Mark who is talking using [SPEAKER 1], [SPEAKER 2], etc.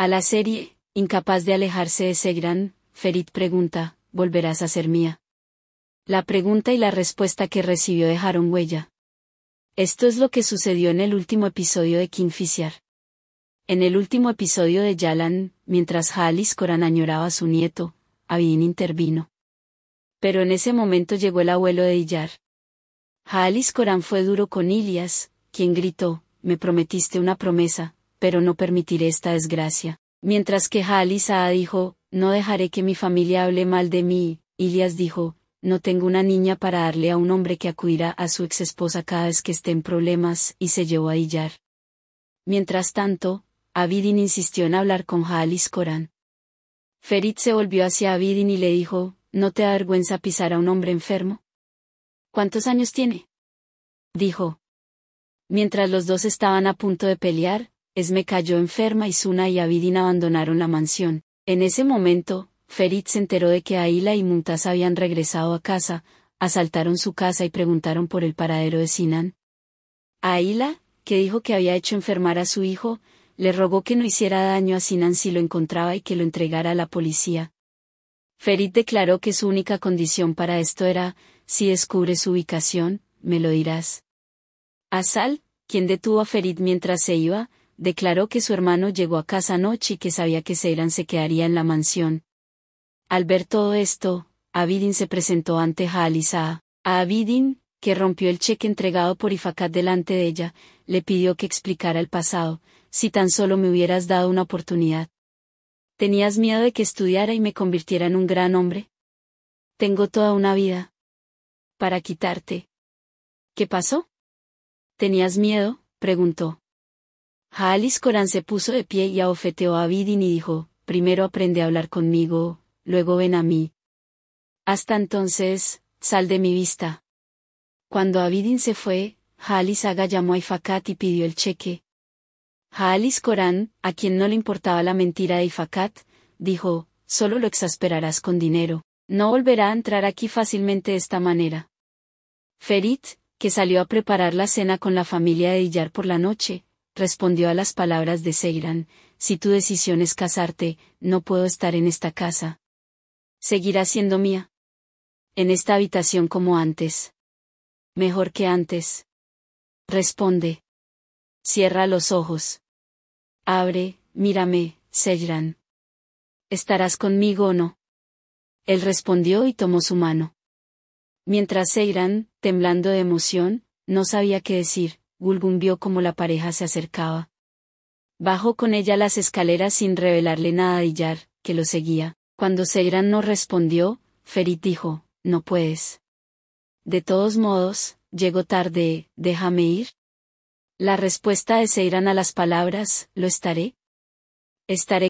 [SPEAKER 1] A la serie, incapaz de alejarse de gran, Ferit pregunta, ¿volverás a ser mía? La pregunta y la respuesta que recibió dejaron huella. Esto es lo que sucedió en el último episodio de Kingfisher. En el último episodio de Yalan, mientras Halis Coran añoraba a su nieto, Avin intervino. Pero en ese momento llegó el abuelo de Iyar. Halis Coran fue duro con Ilias, quien gritó, me prometiste una promesa, pero no permitiré esta desgracia. Mientras que saha dijo, no dejaré que mi familia hable mal de mí, Ilias dijo, no tengo una niña para darle a un hombre que acudirá a su exesposa cada vez que esté en problemas, y se llevó a Illar. Mientras tanto, Abidin insistió en hablar con Jaal Corán. Ferit se volvió hacia Abidin y le dijo, ¿no te da vergüenza pisar a un hombre enfermo? ¿Cuántos años tiene? Dijo. Mientras los dos estaban a punto de pelear, Esme cayó enferma y Suna y Abidin abandonaron la mansión. En ese momento, Ferit se enteró de que Aila y Muntas habían regresado a casa, asaltaron su casa y preguntaron por el paradero de Sinan. Aila, que dijo que había hecho enfermar a su hijo, le rogó que no hiciera daño a Sinan si lo encontraba y que lo entregara a la policía. Ferit declaró que su única condición para esto era, si descubre su ubicación, me lo dirás. Asal, quien detuvo a Ferit mientras se iba, declaró que su hermano llegó a casa anoche y que sabía que serán se quedaría en la mansión. Al ver todo esto, Abidin se presentó ante Haliza. A Abidin, que rompió el cheque entregado por Ifakat delante de ella, le pidió que explicara el pasado, si tan solo me hubieras dado una oportunidad. ¿Tenías miedo de que estudiara y me convirtiera en un gran hombre? Tengo toda una vida. Para quitarte. ¿Qué pasó? ¿Tenías miedo? preguntó. Jaalis Corán se puso de pie y abofeteó a Abidin y dijo, primero aprende a hablar conmigo, luego ven a mí. Hasta entonces, sal de mi vista. Cuando Abidin se fue, Jaalis Aga llamó a Ifakat y pidió el cheque. Jaalis Corán, a quien no le importaba la mentira de Ifakat, dijo, solo lo exasperarás con dinero, no volverá a entrar aquí fácilmente de esta manera. Ferit, que salió a preparar la cena con la familia de Dillar por la noche, respondió a las palabras de Seiran, si tu decisión es casarte, no puedo estar en esta casa. Seguirá siendo mía. En esta habitación como antes. Mejor que antes. Responde. Cierra los ojos. Abre, mírame, Seiran. ¿Estarás conmigo o no? Él respondió y tomó su mano. Mientras Seiran, temblando de emoción, no sabía qué decir, Gulgum vio cómo la pareja se acercaba. Bajó con ella las escaleras sin revelarle nada a Yar, que lo seguía. Cuando Seiran no respondió, Ferit dijo, no puedes. De todos modos, llego tarde, déjame ir. La respuesta de Seiran a las palabras, lo estaré. Estaré